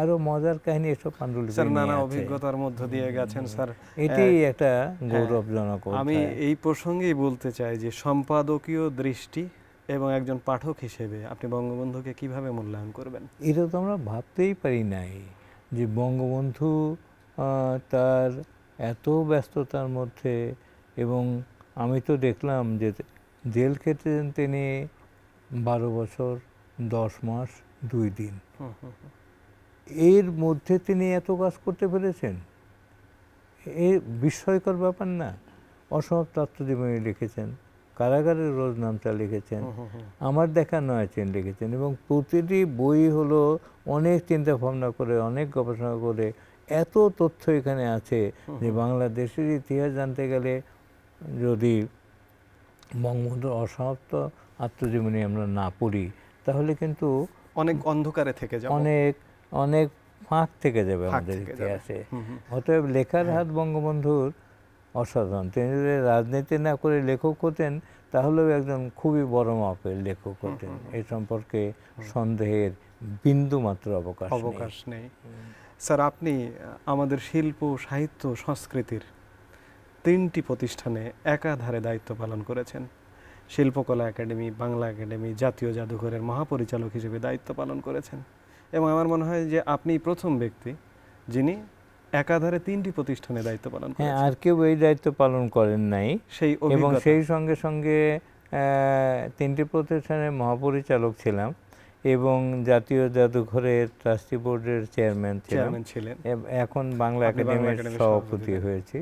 আরো মজার কাহিনী এসব পাণ্ডুলিপি স্যার নানা অভিজ্ঞতার মধ্য দিয়ে গেছেন স্যার এটাই হ্যাঁ। একটা গৌরবজনক আমি এই প্রসঙ্গেই বলতে চাই যে সম্পাদকীয় দৃষ্টি এবং একজন পাঠক হিসেবে আপনি বঙ্গবন্ধুকে কিভাবে মূল্যায়ন করবেন এটা তো আমরা ভাবতেই পারি নাই যে বঙ্গবন্ধু তার এত ব্যস্ততার মধ্যে এবং আমি তো দেখলাম যে জেল খেতেন তিনি বারো বছর দশ মাস দুই দিন এর মধ্যে তিনি এত কাজ করতে পেরেছেন এ বিস্ময়কর ব্যাপার না অসমাপ্ত আত্মজীবনী লিখেছেন কারাগারের রোজ নামটা লিখেছেন আমার দেখা নয়াচীন লিখেছেন এবং প্রতিটি বই হলো অনেক চিন্তা ভাবনা করে অনেক গবেষণা করে এত তথ্য এখানে আছে যে বাংলাদেশের ইতিহাস জানতে গেলে যদি বঙ্গবন্ধুর অসমাপ্ত আত্মজীবনী আমরা না পড়ি তাহলে কিন্তু অনেক অন্ধকারে থেকে যাবে অনেক অনেক ফাঁক থেকে যাবে আমাদের ইতিহাসে অতএব লেখার হ্যাঁ। হাত বঙ্গবন্ধুর অসাধারণ তিনি যদি রাজনীতি না করে লেখক হতেন তাহলেও একজন খুবই বড় মাপের লেখক হতেন এ সম্পর্কে সন্দেহের বিন্দু মাত্র অবকাশ অবকাশ নেই স্যার আপনি আমাদের শিল্প সাহিত্য সংস্কৃতির তিনটি প্রতিষ্ঠানে একাধারে দায়িত্ব পালন করেছেন শিল্পকলা একাডেমি বাংলা একাডেমি জাতীয় জাদুঘরের মহাপরিচালক হিসেবে দায়িত্ব পালন করেছেন এবং আমার মনে হয় যে আপনি প্রথম ব্যক্তি যিনি একাধারে তিনটি প্রতিষ্ঠানে দায়িত্ব পালন হ্যাঁ, করেন আর কেউ এই দায়িত্ব পালন করেন নাই সেই এবং সেই সঙ্গে সঙ্গে তিনটি প্রতিষ্ঠানের মহাপরিচালক ছিলাম এবং জাতীয় জাদুঘরের ট্রাস্টি বোর্ডের চেয়ারম্যান ছিলেন এখন বাংলা একাডেমির সভাপতি হয়েছি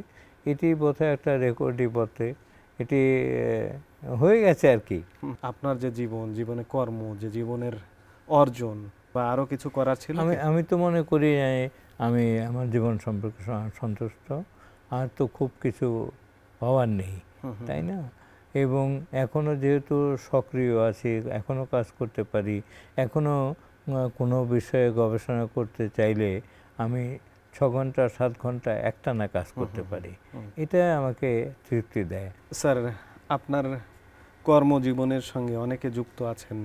এটি বোধহয় একটা রেকর্ডই বটে এটি হয়ে গেছে আর কি আপনার যে জীবন জীবনে কর্ম যে জীবনের অর্জন বা আরও কিছু করার ছিল আমি আমি তো মনে করি আমি আমার জীবন সম্পর্কে সন্তুষ্ট আর তো খুব কিছু হওয়ার নেই তাই না এবং এখনও যেহেতু সক্রিয় আছি এখনও কাজ করতে পারি এখনও কোনো বিষয়ে গবেষণা করতে চাইলে আমি ছ ঘন্টা সাত ঘন্টা একটা না কাজ করতে পারি এটা আমাকে তৃপ্তি দেয় স্যার আপনার কর্মজীবনের সঙ্গে অনেকে যুক্ত আছেন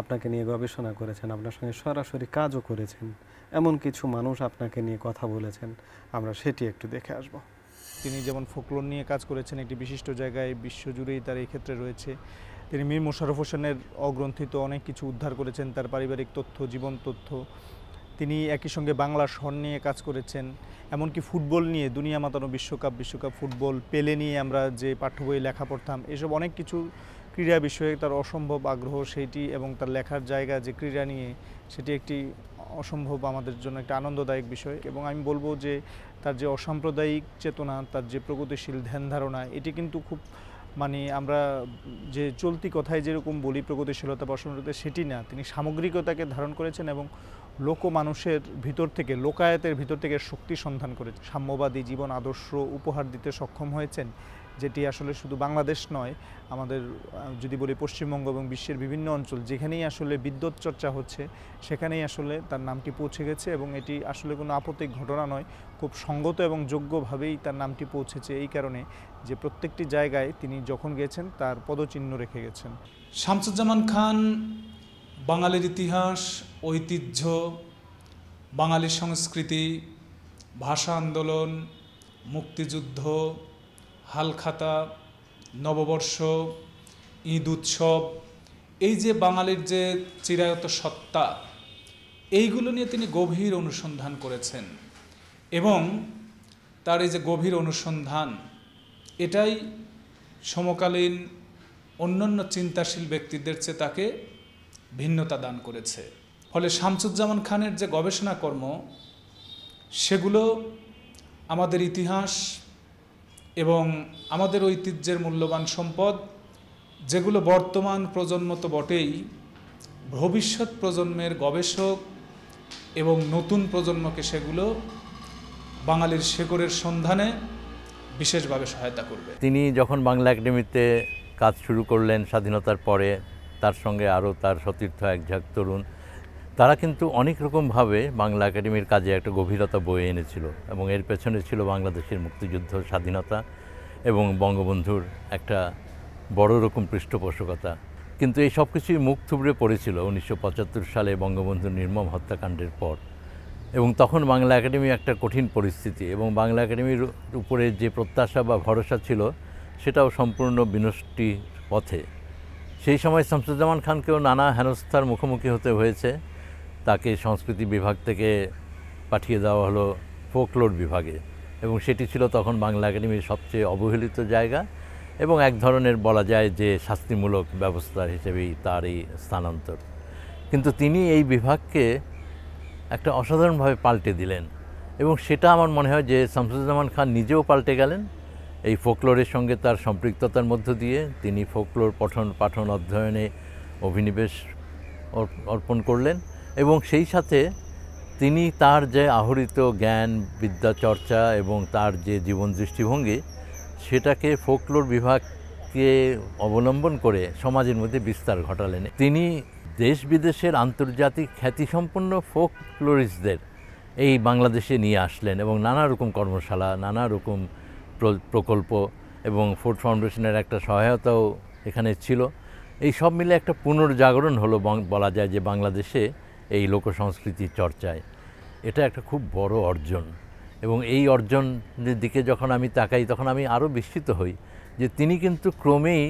আপনাকে নিয়ে গবেষণা করেছেন আপনার সঙ্গে সরাসরি কাজও করেছেন এমন কিছু মানুষ আপনাকে নিয়ে কথা বলেছেন আমরা সেটি একটু দেখে আসব তিনি যেমন ফোকলোন নিয়ে কাজ করেছেন একটি বিশিষ্ট জায়গায় বিশ্বজুড়েই তার এই ক্ষেত্রে রয়েছে তিনি মীর মোশারফ হোসেনের অগ্রন্থিত অনেক কিছু উদ্ধার করেছেন তার পারিবারিক তথ্য জীবন তথ্য তিনি একই সঙ্গে বাংলা স্বর নিয়ে কাজ করেছেন এমনকি ফুটবল নিয়ে দুনিয়া মাতানো বিশ্বকাপ বিশ্বকাপ ফুটবল পেলে নিয়ে আমরা যে পাঠ্য বই লেখা পড়তাম এসব অনেক কিছু ক্রীড়া বিষয়ে তার অসম্ভব আগ্রহ সেইটি এবং তার লেখার জায়গা যে ক্রীড়া নিয়ে সেটি একটি অসম্ভব আমাদের জন্য একটা আনন্দদায়ক বিষয় এবং আমি বলবো যে তার যে অসাম্প্রদায়িক চেতনা তার যে প্রগতিশীল ধ্যান ধারণা এটি কিন্তু খুব মানে আমরা যে চলতি কথায় যেরকম বলি প্রগতিশীলতা বা সেটি না তিনি সামগ্রিকতাকে ধারণ করেছেন এবং লোক মানুষের ভিতর থেকে লোকায়তের ভিতর থেকে শক্তি সন্ধান করেছেন সাম্যবাদী জীবন আদর্শ উপহার দিতে সক্ষম হয়েছেন যেটি আসলে শুধু বাংলাদেশ নয় আমাদের যদি বলি পশ্চিমবঙ্গ এবং বিশ্বের বিভিন্ন অঞ্চল যেখানেই আসলে বিদ্যুৎ চর্চা হচ্ছে সেখানেই আসলে তার নামটি পৌঁছে গেছে এবং এটি আসলে কোনো আপত্তিক ঘটনা নয় খুব সঙ্গত এবং যোগ্যভাবেই তার নামটি পৌঁছেছে এই কারণে যে প্রত্যেকটি জায়গায় তিনি যখন গেছেন তার পদচিহ্ন রেখে গেছেন শামসুজ্জামান খান বাঙালির ইতিহাস ঐতিহ্য বাঙালি সংস্কৃতি ভাষা আন্দোলন মুক্তিযুদ্ধ হালখাতা নববর্ষ ঈদ উৎসব এই যে বাঙালির যে চিরায়ত সত্তা এইগুলো নিয়ে তিনি গভীর অনুসন্ধান করেছেন এবং তার এই যে গভীর অনুসন্ধান এটাই সমকালীন অন্যান্য চিন্তাশীল ব্যক্তিদের চেয়ে তাকে ভিন্নতা দান করেছে ফলে শামসুজ্জামান খানের যে গবেষণাকর্ম সেগুলো আমাদের ইতিহাস এবং আমাদের ঐতিহ্যের মূল্যবান সম্পদ যেগুলো বর্তমান প্রজন্ম তো বটেই ভবিষ্যৎ প্রজন্মের গবেষক এবং নতুন প্রজন্মকে সেগুলো বাঙালির শেকরের সন্ধানে বিশেষভাবে সহায়তা করবে তিনি যখন বাংলা একাডেমিতে কাজ শুরু করলেন স্বাধীনতার পরে তার সঙ্গে আরও তার সতীর্থ এক ঝাঁক তরুণ তারা কিন্তু অনেক রকমভাবে বাংলা একাডেমির কাজে একটা গভীরতা বয়ে এনেছিল এবং এর পেছনে ছিল বাংলাদেশের মুক্তিযুদ্ধ স্বাধীনতা এবং বঙ্গবন্ধুর একটা বড় রকম পৃষ্ঠপোষকতা কিন্তু এই সব কিছুই মুখ থুবড়ে পড়েছিল উনিশশো সালে বঙ্গবন্ধুর নির্মম হত্যাকাণ্ডের পর এবং তখন বাংলা একাডেমি একটা কঠিন পরিস্থিতি এবং বাংলা একাডেমির উপরে যে প্রত্যাশা বা ভরসা ছিল সেটাও সম্পূর্ণ বিনষ্টির পথে সেই সময় শামসুজ্জামান খানকেও নানা হেনস্থার মুখোমুখি হতে হয়েছে তাকে সংস্কৃতি বিভাগ থেকে পাঠিয়ে দেওয়া হলো ফোকলোর বিভাগে এবং সেটি ছিল তখন বাংলা একাডেমির সবচেয়ে অবহেলিত জায়গা এবং এক ধরনের বলা যায় যে শাস্তিমূলক ব্যবস্থা হিসেবেই তার এই স্থানান্তর কিন্তু তিনি এই বিভাগকে একটা অসাধারণভাবে পাল্টে দিলেন এবং সেটা আমার মনে হয় যে শামসুজ্জামান খান নিজেও পাল্টে গেলেন এই ফোকলোরের সঙ্গে তার সম্পৃক্ততার মধ্য দিয়ে তিনি ফোকলোর পঠন পাঠন অধ্যয়নে অভিনিবেশ অর্পণ করলেন এবং সেই সাথে তিনি তার যে আহরিত জ্ঞান বিদ্যা চর্চা এবং তার যে জীবন দৃষ্টিভঙ্গি সেটাকে ফোকলোর বিভাগকে অবলম্বন করে সমাজের মধ্যে বিস্তার ঘটালেন তিনি দেশ বিদেশের আন্তর্জাতিক খ্যাতিসম্পন্ন ফোকলোরিস্টদের এই বাংলাদেশে নিয়ে আসলেন এবং নানা রকম কর্মশালা নানা রকম প্রকল্প এবং ফুড ফাউন্ডেশনের একটা সহায়তাও এখানে ছিল এই সব মিলে একটা পুনর্জাগরণ হলো বলা যায় যে বাংলাদেশে এই লোকসংস্কৃতির চর্চায় এটা একটা খুব বড় অর্জন এবং এই অর্জনের দিকে যখন আমি তাকাই তখন আমি আরও বিস্মিত হই যে তিনি কিন্তু ক্রমেই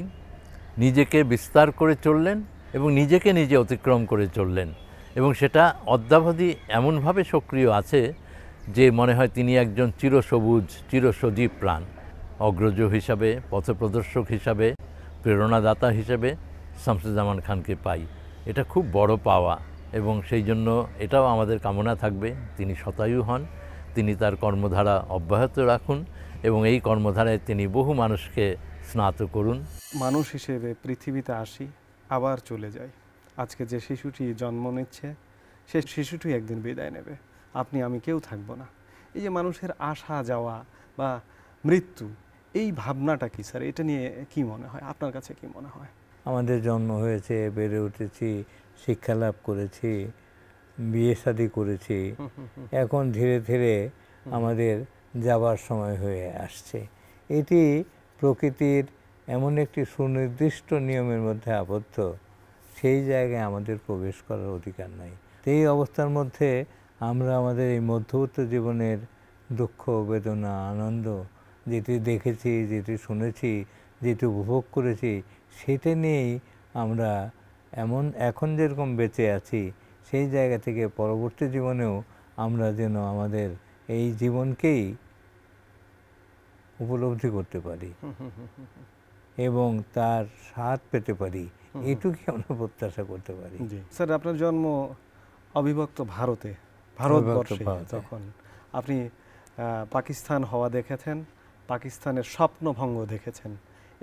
নিজেকে বিস্তার করে চললেন এবং নিজেকে নিজে অতিক্রম করে চললেন এবং সেটা অদ্যাবধি এমনভাবে সক্রিয় আছে যে মনে হয় তিনি একজন চিরসবুজ চিরসজীব প্রাণ অগ্রজ হিসাবে পথপ্রদর্শক হিসাবে প্রেরণাদাতা হিসাবে শামসুজ্জামান খানকে পাই এটা খুব বড় পাওয়া এবং সেই জন্য এটাও আমাদের কামনা থাকবে তিনি শতায়ু হন তিনি তার কর্মধারা অব্যাহত রাখুন এবং এই কর্মধারায় তিনি বহু মানুষকে স্নাত করুন মানুষ হিসেবে পৃথিবীতে আসি আবার চলে যাই আজকে যে শিশুটি জন্ম নিচ্ছে সে শিশুটি একদিন বিদায় নেবে আপনি আমি কেউ থাকব না এই যে মানুষের আসা যাওয়া বা মৃত্যু এই ভাবনাটা কি স্যার এটা নিয়ে কি মনে হয় আপনার কাছে কি মনে হয় আমাদের জন্ম হয়েছে বেড়ে উঠেছি শিক্ষালাভ করেছি বিয়ে শাদি করেছি এখন ধীরে ধীরে আমাদের যাবার সময় হয়ে আসছে এটি প্রকৃতির এমন একটি সুনির্দিষ্ট নিয়মের মধ্যে আবদ্ধ সেই জায়গায় আমাদের প্রবেশ করার অধিকার নাই এই অবস্থার মধ্যে আমরা আমাদের এই মধ্যবর্ত জীবনের দুঃখ বেদনা আনন্দ যেটি দেখেছি যেটি শুনেছি যেটি উপভোগ করেছি সেটা নিয়েই আমরা এমন এখন যেরকম বেঁচে আছি সেই জায়গা থেকে পরবর্তী জীবনেও আমরা যেন আমাদের এই জীবনকেই উপলব্ধি করতে পারি এবং তার স্বাদ পেতে পারি এটুকুই আমরা প্রত্যাশা করতে পারি স্যার আপনার জন্ম অবিভক্ত ভারতে তখন আপনি পাকিস্তান হওয়া দেখেছেন পাকিস্তানের স্বপ্নভঙ্গ দেখেছেন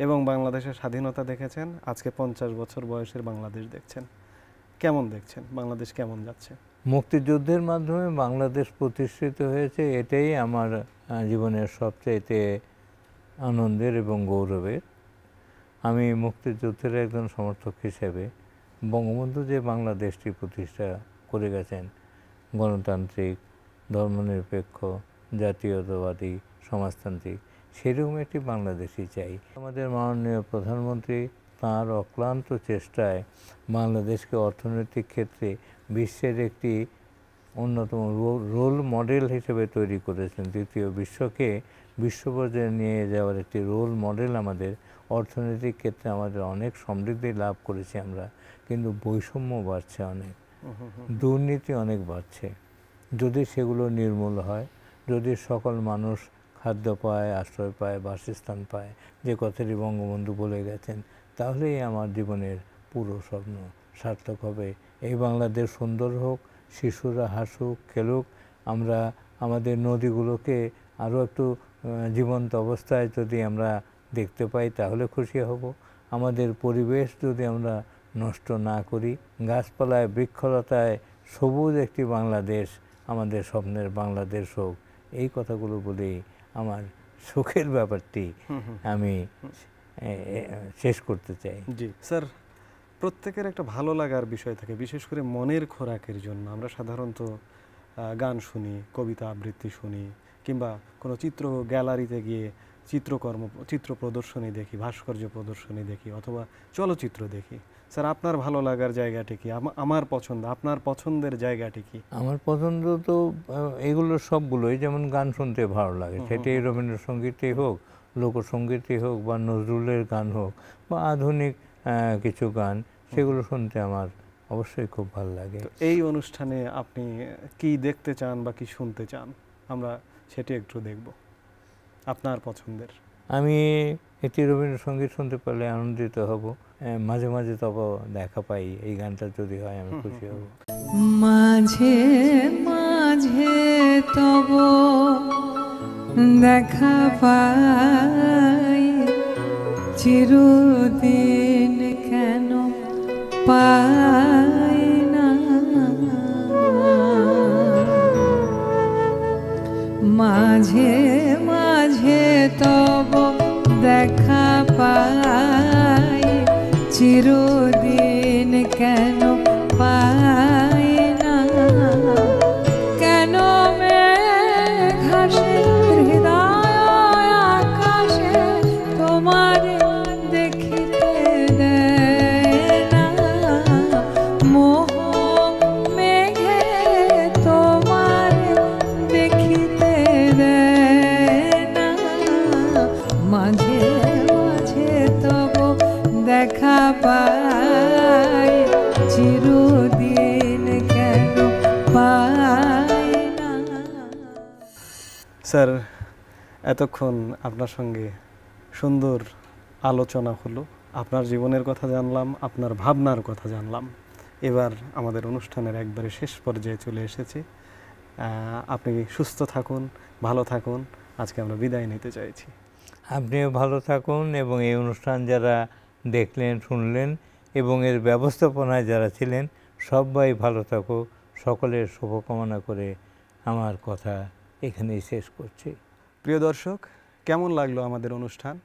এবং বাংলাদেশের স্বাধীনতা দেখেছেন আজকে পঞ্চাশ বছর বয়সের বাংলাদেশ দেখছেন কেমন দেখছেন বাংলাদেশ কেমন যাচ্ছে মুক্তিযুদ্ধের মাধ্যমে বাংলাদেশ প্রতিষ্ঠিত হয়েছে এটাই আমার জীবনের সবচেয়েতে আনন্দের এবং গৌরবের আমি মুক্তিযুদ্ধের একজন সমর্থক হিসেবে বঙ্গবন্ধু যে বাংলাদেশটি প্রতিষ্ঠা করে গেছেন গণতান্ত্রিক ধর্মনিরপেক্ষ জাতীয়তাবাদী সমাজতান্ত্রিক সেরকম একটি বাংলাদেশই চাই আমাদের মাননীয় প্রধানমন্ত্রী তাঁর অক্লান্ত চেষ্টায় বাংলাদেশকে অর্থনৈতিক ক্ষেত্রে বিশ্বের একটি অন্যতম রোল মডেল হিসেবে তৈরি করেছেন তৃতীয় বিশ্বকে বিশ্ব পর্যায়ে নিয়ে যাওয়ার একটি রোল মডেল আমাদের অর্থনৈতিক ক্ষেত্রে আমাদের অনেক সমৃদ্ধি লাভ করেছি আমরা কিন্তু বৈষম্য বাড়ছে অনেক দুর্নীতি অনেক বাড়ছে যদি সেগুলো নির্মূল হয় যদি সকল মানুষ খাদ্য পায় আশ্রয় পায় বাসস্থান পায় যে কথাটি বঙ্গবন্ধু বলে গেছেন তাহলেই আমার জীবনের পুরো স্বপ্ন সার্থক হবে এই বাংলাদেশ সুন্দর হোক শিশুরা হাসুক খেলুক আমরা আমাদের নদীগুলোকে আরও একটু জীবন্ত অবস্থায় যদি আমরা দেখতে পাই তাহলে খুশি হব আমাদের পরিবেশ যদি আমরা নষ্ট না করি গাছপালায় বৃক্ষলতায় সবুজ একটি বাংলাদেশ আমাদের স্বপ্নের বাংলাদেশ হোক এই কথাগুলো বলেই আমার সুখের ব্যাপারটি আমি শেষ করতে চাই জি স্যার প্রত্যেকের একটা ভালো লাগার বিষয় থাকে বিশেষ করে মনের খোরাকের জন্য আমরা সাধারণত গান শুনি কবিতা আবৃত্তি শুনি কিংবা কোনো চিত্র গ্যালারিতে গিয়ে চিত্রকর্ম চিত্র প্রদর্শনী দেখি ভাস্কর্য প্রদর্শনী দেখি অথবা চলচ্চিত্র দেখি স্যার আপনার ভালো লাগার জায়গাটি কি আমার পছন্দ আপনার পছন্দের জায়গাটি কি আমার পছন্দ তো এগুলো সবগুলোই যেমন গান শুনতে ভালো লাগে সেটি রবীন্দ্রসঙ্গীতই হোক লোকসঙ্গীতই হোক বা নজরুলের গান হোক বা আধুনিক কিছু গান সেগুলো শুনতে আমার অবশ্যই খুব ভালো লাগে এই অনুষ্ঠানে আপনি কি দেখতে চান বা কি শুনতে চান আমরা সেটি একটু দেখব আপনার পছন্দের আমি এটি রবীন্দ্রসঙ্গীত শুনতে পারলে আনন্দিত হব হ্যাঁ, মাঝে মাঝে তব দেখা পাই এই গানটা যদি হয় আমি খুশি হব মাঝে মাঝে তব দেখা পাই চিরদিন কেন পাই না মাঝে চিরদিন স্যার এতক্ষণ আপনার সঙ্গে সুন্দর আলোচনা হলো আপনার জীবনের কথা জানলাম আপনার ভাবনার কথা জানলাম এবার আমাদের অনুষ্ঠানের একবারে শেষ পর্যায়ে চলে এসেছে আপনি সুস্থ থাকুন ভালো থাকুন আজকে আমরা বিদায় নিতে চাইছি আপনিও ভালো থাকুন এবং এই অনুষ্ঠান যারা দেখলেন শুনলেন এবং এর ব্যবস্থাপনায় যারা ছিলেন সবাই ভালো থাকুক সকলের শুভকামনা করে আমার কথা এখানেই শেষ করছি প্রিয় দর্শক কেমন লাগলো আমাদের অনুষ্ঠান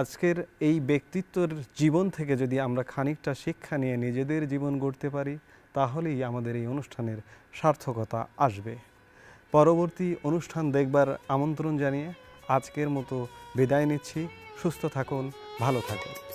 আজকের এই ব্যক্তিত্বর জীবন থেকে যদি আমরা খানিকটা শিক্ষা নিয়ে নিজেদের জীবন গড়তে পারি তাহলেই আমাদের এই অনুষ্ঠানের সার্থকতা আসবে পরবর্তী অনুষ্ঠান দেখবার আমন্ত্রণ জানিয়ে আজকের মতো বিদায় নিচ্ছি সুস্থ থাকুন ভালো থাকুন